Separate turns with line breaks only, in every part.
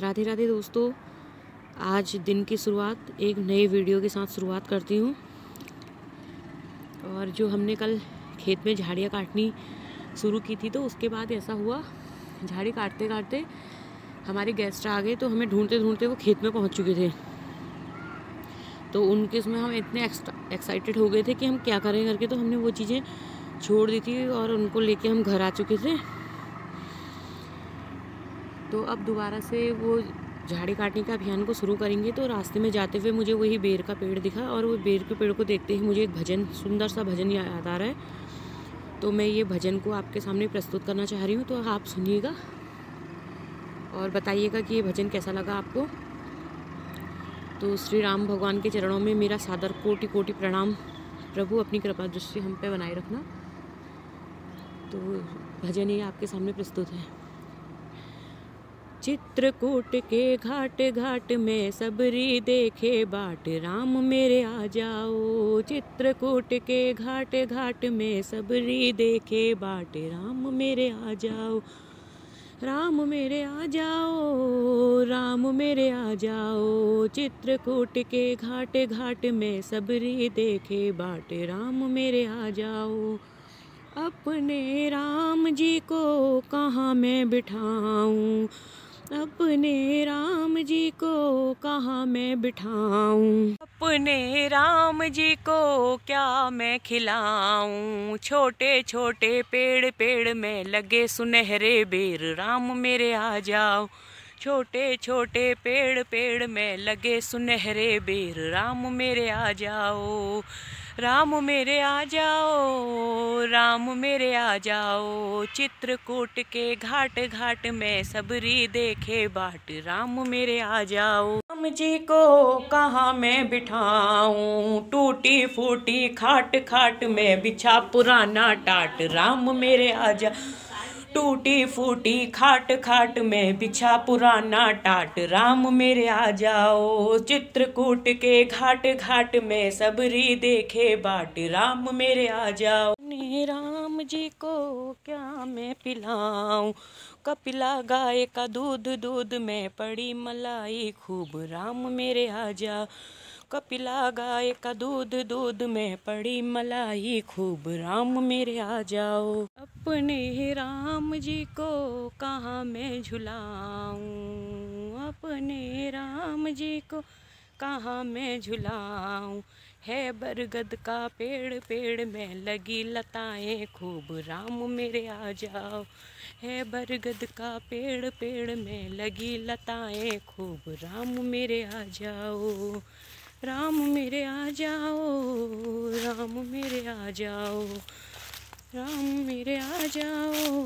राधे राधे दोस्तों आज दिन की शुरुआत एक नए वीडियो के साथ शुरुआत करती हूँ और जो हमने कल खेत में झाड़ियाँ काटनी शुरू की थी तो उसके बाद ऐसा हुआ झाड़ी काटते काटते हमारे गेस्ट आ गए तो हमें ढूंढते ढूंढते वो खेत में पहुंच चुके थे तो उनके इसमें हम इतने एक्साइटेड हो गए थे कि हम क्या करें करके तो हमने वो चीज़ें छोड़ दी थी और उनको लेके हम घर आ चुके थे तो अब दोबारा से वो झाड़ी काटने का अभियान को शुरू करेंगे तो रास्ते में जाते हुए मुझे वही बेर का पेड़ दिखा और वो बेर के पेड़ को देखते ही मुझे एक भजन सुंदर सा भजन याद आ रहा है तो मैं ये भजन को आपके सामने प्रस्तुत करना चाह रही हूँ तो आप सुनिएगा और बताइएगा कि ये भजन कैसा लगा आपको तो श्री राम भगवान के चरणों में मेरा सादर कोटि कोटि प्रणाम प्रभु अपनी कृपा दृष्टि हम पे बनाए रखना तो भजन ये आपके सामने प्रस्तुत है चित्रकूट के घाट घाट में सबरी देखे बाट राम मेरे आ जाओ चित्रकूट के घाट घाट में सबरी देखे बाट राम मेरे आ जाओ राम मेरे आ जाओ राम मेरे आ जाओ चित्रकूट के घाट घाट में सबरी देखे बाट राम मेरे आ जाओ अपने राम जी को कहाँ मैं बिठाऊं अपने राम जी को कहाँ मैं बिठाऊं अपने राम जी को क्या मैं खिलाऊं छोटे छोटे पेड़ पेड़ में लगे सुनहरे बेर राम मेरे आ जाओ छोटे छोटे पेड़ पेड़ में लगे सुनहरे बेर राम मेरे आ जाओ राम मेरे आ जाओ राम मेरे आ जाओ चित्रकूट के घाट घाट में सबरी देखे बाट राम मेरे आ जाओ राम जी को कहाँ मैं बिठाऊं टूटी फूटी खाट खाट में बिछा पुराना टाट राम मेरे आ जाओ टूटी फूटी खाट खाट में बिछा पुराना टाट राम मेरे आ जाओ चित्रकूट के घाट घाट में सबरी देखे बाट राम मेरे आ जाओ ने राम जी को क्या मैं पिलाऊं कपिला गाय का दूध दूध में पड़ी मलाई खूब राम मेरे आ जाओ कपिला गाय का दूध दूध में पड़ी मलाई खूब राम मेरे आ जाओ अपने ही राम जी को कहाँ मैं झुलाऊं अपने राम जी को कहाँ मैं झुलाऊं है बरगद का पेड़ पेड़ में लगी लताएं खूब राम मेरे आ जाओ है बरगद का पेड़ पेड़ में लगी लताएं खूब राम मेरे आ जाओ राम मेरे आ जाओ राम मेरे आ जाओ राम मेरे आ जाओ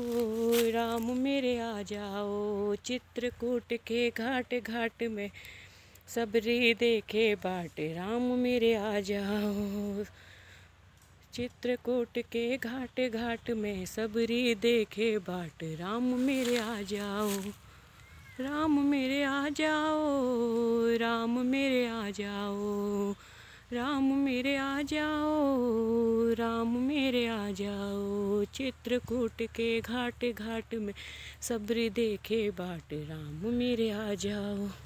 राम मेरे आ जाओ चित्रकूट के घाट घाट में सबरी देखे बाट राम मेरे आ जाओ चित्रकूट के घाट घाट में सबरी देखे बाट राम मेरे आ जाओ राम मेरे आ जाओ राम मेरे आ जाओ राम मेरे आ जाओ राम मेरे आ जाओ चित्रकूट के घाट घाट में सब्र देखे बाट राम मेरे आ जाओ